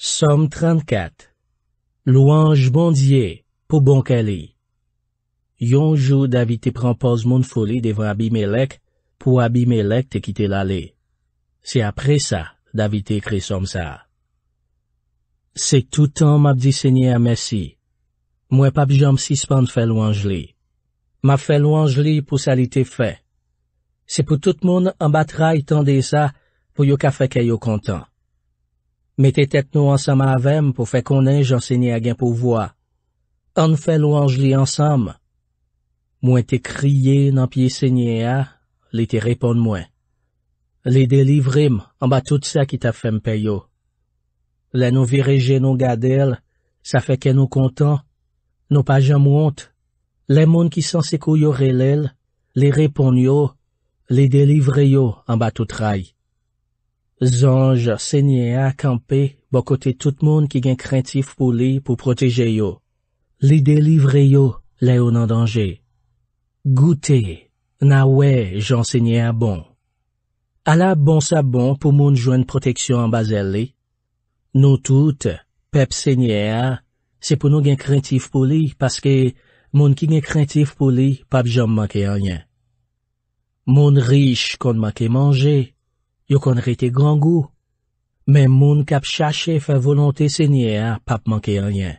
SOM 34 LOUANGE BONDIER POU BONKELI YON JOU DAVITE PRANPOZ MON FOLI DEVAN ABIMELEK POU ABIMELEK TE KITE LA LE. SE APRE SA, DAVITE EKRE SOM SA. SE TOU TAN MAP DI SENYE AN MESI. MWEN PAP JOM SISPAN FE LOUANGE LE. MAP FE LOUANGE LE POU SA LE TE FE. SE POU TOUT MON AN BATRAI TAN DE SA POU YO KAFE KE YO KONTAN. Mette tek nou ansama avem pou fe konen janseni agen pou vwa. An fe lou anj li ansam. Mwen te kriye nan piye sennye a, li te repon mwen. Li delivrim an ba tout sa ki ta fempe yo. Le nou virije nou gade l, sa feke nou kontan, nou pajan mwont. Le moun ki san se kou yo relel, li repon yo, li delivre yo an ba tout raye. Zanj, sènyè a, kampe, bo kote tout moun ki gen krentif pou li pou proteje yo. Li delivre yo, le yo nan dange. Goute, na we, jan sènyè a bon. Ala bon sa bon pou moun jwen proteksyon an bazè li. Nou tout, pep sènyè a, se pou nou gen krentif pou li, paske moun ki gen krentif pou li, pap jom manke a nyen. Moun rish kon manke manje. Yo kon rete gangou. Men moun kap chache fe volante senye a pap manke en lien.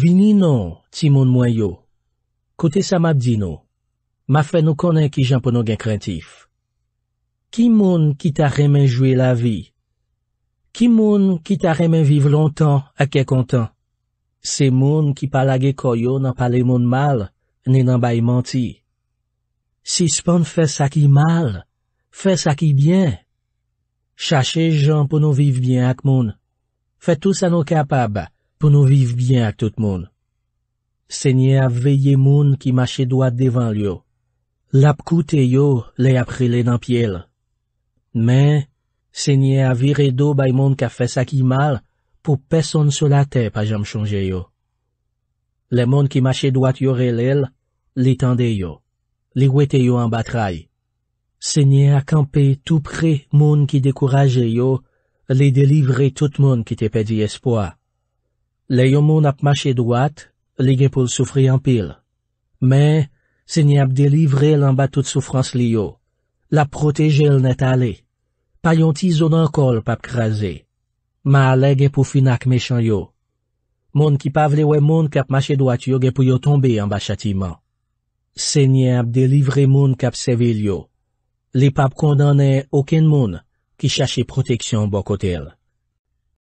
Vini nou ti moun mwen yo. Kote sa map di nou. Ma fe nou konen ki jampon nou gen krentif. Ki moun ki ta remen jwe la vi? Ki moun ki ta remen vive lontan a ke kontan? Se moun ki pala ge koyo nan pale moun mal, ne nan bay menti. Si span fes a ki mal, Fè sa ki byen. Chache jan pou nou viv byen ak moun. Fè tout sa nou kapab pou nou viv byen ak tout moun. Se nye a veye moun ki mache doat devan liyo. Lap koute yo le aprile nan pyele. Men, se nye a vire do bay moun ka fè sa ki mal pou peson sou la te pa janm chonje yo. Le moun ki mache doat yorelel, li tende yo. Li wete yo an batraye. Se nye akampe tou pre moun ki dekouraje yo, li delivre tout moun ki te pedi espoa. Le yo moun ap mache dwat, li gen pou l soufri anpil. Men, se nye ap delivre lan ba tout soufrans li yo. La proteje l net ale. Payon ti zonankol pap kreze. Ma ale gen pou finak mechan yo. Moun ki pavle we moun kap mache dwat yo gen pou yo tombe anba chatiman. Se nye ap delivre moun kap sevel yo. Li pap kondanè okèn moun ki chache proteksyon bokotèl.